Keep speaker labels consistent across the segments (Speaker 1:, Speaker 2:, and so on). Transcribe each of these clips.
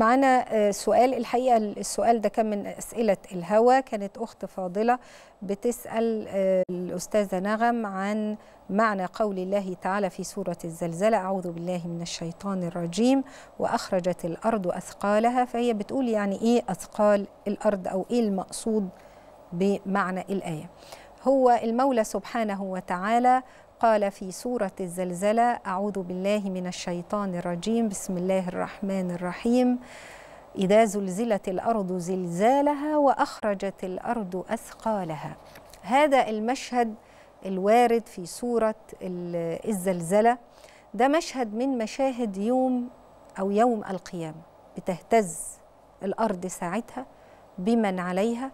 Speaker 1: معانا آه، سؤال الحقيقه السؤال ده كان من اسئله الهوى كانت اخت فاضله بتسال آه، الاستاذه نغم عن معنى قول الله تعالى في سوره الزلزله اعوذ بالله من الشيطان الرجيم واخرجت الارض اثقالها فهي بتقول يعني ايه اثقال الارض او ايه المقصود بمعنى الايه هو المولى سبحانه وتعالى قال في سورة الزلزلة أعوذ بالله من الشيطان الرجيم بسم الله الرحمن الرحيم إذا زلزلت الأرض زلزالها وأخرجت الأرض أثقالها هذا المشهد الوارد في سورة الزلزلة ده مشهد من مشاهد يوم أو يوم القيامة بتهتز الأرض ساعتها بمن عليها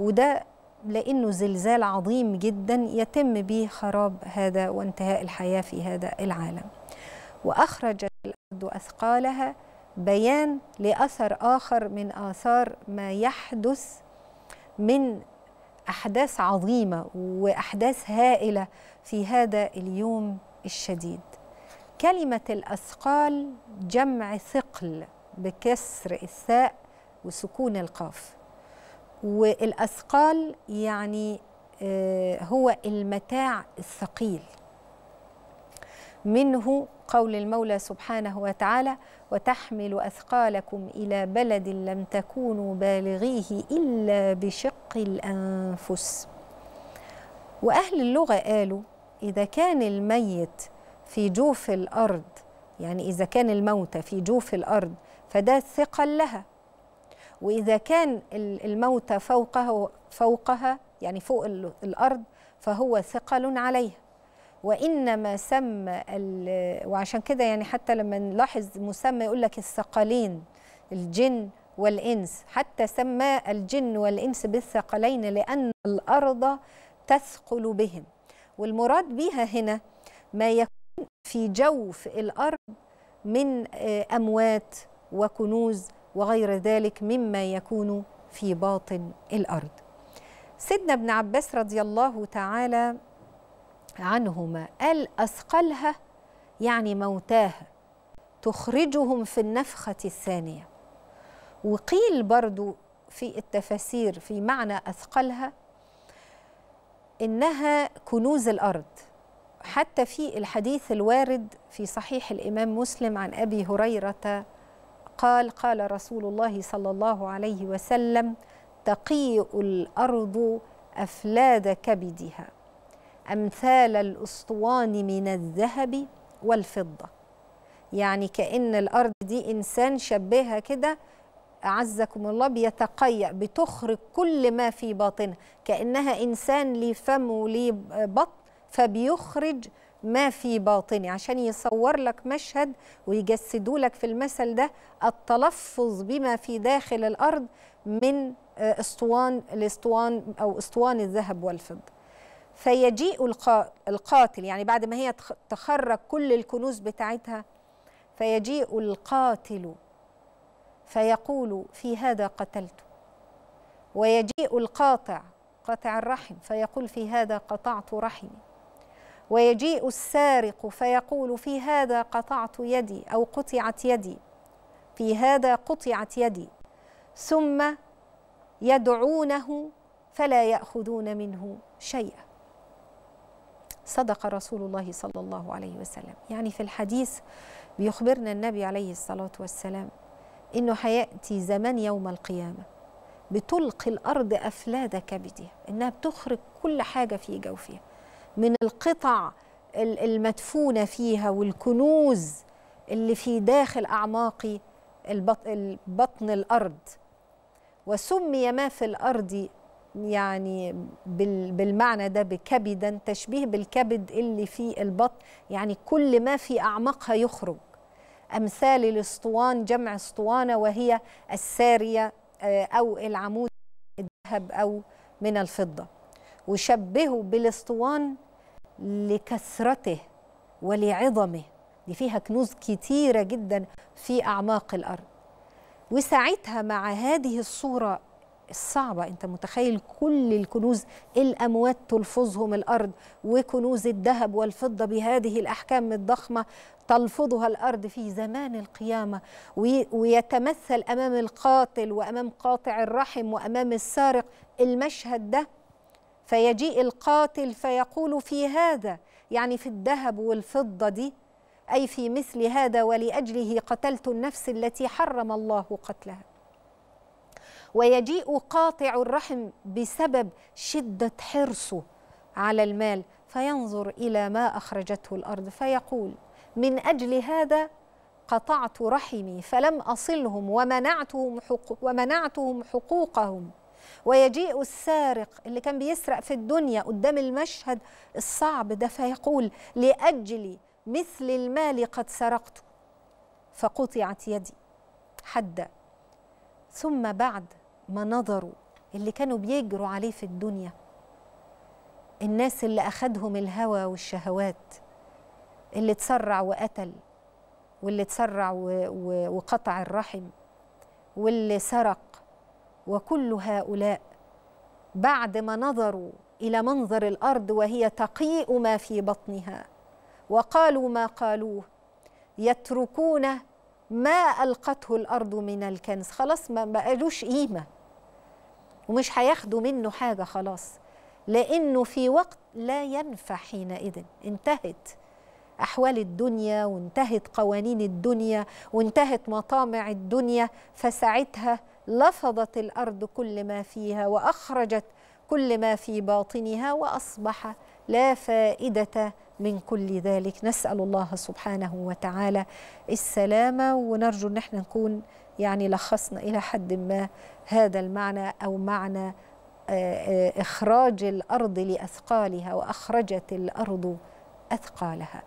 Speaker 1: وده لأنه زلزال عظيم جدا يتم به خراب هذا وانتهاء الحياة في هذا العالم وأخرجت الأرض أثقالها بيان لأثر آخر من آثار ما يحدث من أحداث عظيمة وأحداث هائلة في هذا اليوم الشديد كلمة الأثقال جمع ثقل بكسر الثاء وسكون القاف والأثقال يعني آه، هو المتاع الثقيل منه قول المولى سبحانه وتعالى وتحمل أثقالكم إلى بلد لم تكونوا بالغيه إلا بشق الأنفس وأهل اللغة قالوا إذا كان الميت في جوف الأرض يعني إذا كان الموتى في جوف الأرض فده ثقل لها وإذا كان الموتى فوقه فوقها يعني فوق الأرض فهو ثقل عليها وإنما سمى وعشان كده يعني حتى لما نلاحظ مسمى يقول لك الثقلين الجن والإنس حتى سمى الجن والإنس بالثقلين لأن الأرض تثقل بهم والمراد بها هنا ما يكون في جوف الأرض من آه، أموات وكنوز وغير ذلك مما يكون في باطن الأرض سيدنا ابن عباس رضي الله تعالى عنهما قال أثقلها يعني موتاها تخرجهم في النفخة الثانية وقيل برضو في التفاسير في معنى أثقلها إنها كنوز الأرض حتى في الحديث الوارد في صحيح الإمام مسلم عن أبي هريرة قال قال رسول الله صلى الله عليه وسلم تقيء الارض افلاد كبدها امثال الاسطوان من الذهب والفضه يعني كان الارض دي انسان شبهها كده أعزكم الله بيتقيأ بتخرج كل ما في باطنها كأنها إنسان ليه فم وليه بطن فبيخرج ما في باطني عشان يصور لك مشهد ويجسدوا لك في المثل ده التلفظ بما في داخل الأرض من آه، اسطوان الاسطوان أو اسطوان الذهب والفضة فيجيء القاتل يعني بعد ما هي تخرج كل الكنوز بتاعتها فيجيء القاتل فيقول في هذا قتلت ويجيء القاطع قطع الرحم فيقول في هذا قطعت رحمي ويجيء السارق فيقول في هذا قطعت يدي او قطعت يدي في هذا قطعت يدي ثم يدعونه فلا ياخذون منه شيئا صدق رسول الله صلى الله عليه وسلم يعني في الحديث بيخبرنا النبي عليه الصلاه والسلام انه هياتي زمان يوم القيامه بتلقي الارض افلاد كبدها انها بتخرج كل حاجه في جوفها من القطع المدفونه فيها والكنوز اللي في داخل اعماق بطن الارض وسمي ما في الارض يعني بالمعنى ده بكبدا تشبيه بالكبد اللي في البطن يعني كل ما في اعماقها يخرج امثال الاسطوان جمع اسطوانه وهي الساريه آه، او العمود الذهب او من الفضه وشبهوا بالاسطوان لكثرته ولعظمه دي فيها كنوز كتيرة جدا في أعماق الأرض وساعتها مع هذه الصورة الصعبة أنت متخيل كل الكنوز الأموات تلفظهم الأرض وكنوز الذهب والفضة بهذه الأحكام الضخمة تلفظها الأرض في زمان القيامة ويتمثل أمام القاتل وأمام قاطع الرحم وأمام السارق المشهد ده فيجيء القاتل فيقول في هذا يعني في الذهب والفضة دي أي في مثل هذا ولأجله قتلت النفس التي حرم الله قتلها ويجيء قاطع الرحم بسبب شدة حرصه على المال فينظر إلى ما أخرجته الأرض فيقول من أجل هذا قطعت رحمي فلم أصلهم ومنعتهم, حقوق ومنعتهم حقوقهم ويجيء السارق اللي كان بيسرق في الدنيا قدام المشهد الصعب ده فيقول لأجل مثل المال قد سرقته فقطعت يدي حدا ثم بعد ما نظروا اللي كانوا بيجروا عليه في الدنيا الناس اللي أخدهم الهوى والشهوات اللي تسرع وقتل واللي تسرع وقطع الرحم واللي سرق وكل هؤلاء بعد ما نظروا الى منظر الارض وهي تقيء ما في بطنها وقالوا ما قالوه يتركون ما القته الارض من الكنز خلاص ما بقالوش قيمه ومش هياخدوا منه حاجه خلاص لانه في وقت لا ينفع حينئذ انتهت احوال الدنيا وانتهت قوانين الدنيا وانتهت مطامع الدنيا فساعتها لفظت الارض كل ما فيها واخرجت كل ما في باطنها واصبح لا فائده من كل ذلك نسال الله سبحانه وتعالى السلامه ونرجو ان احنا نكون يعني لخصنا الى حد ما هذا المعنى او معنى آه، آه، اخراج الارض لاثقالها واخرجت الارض اثقالها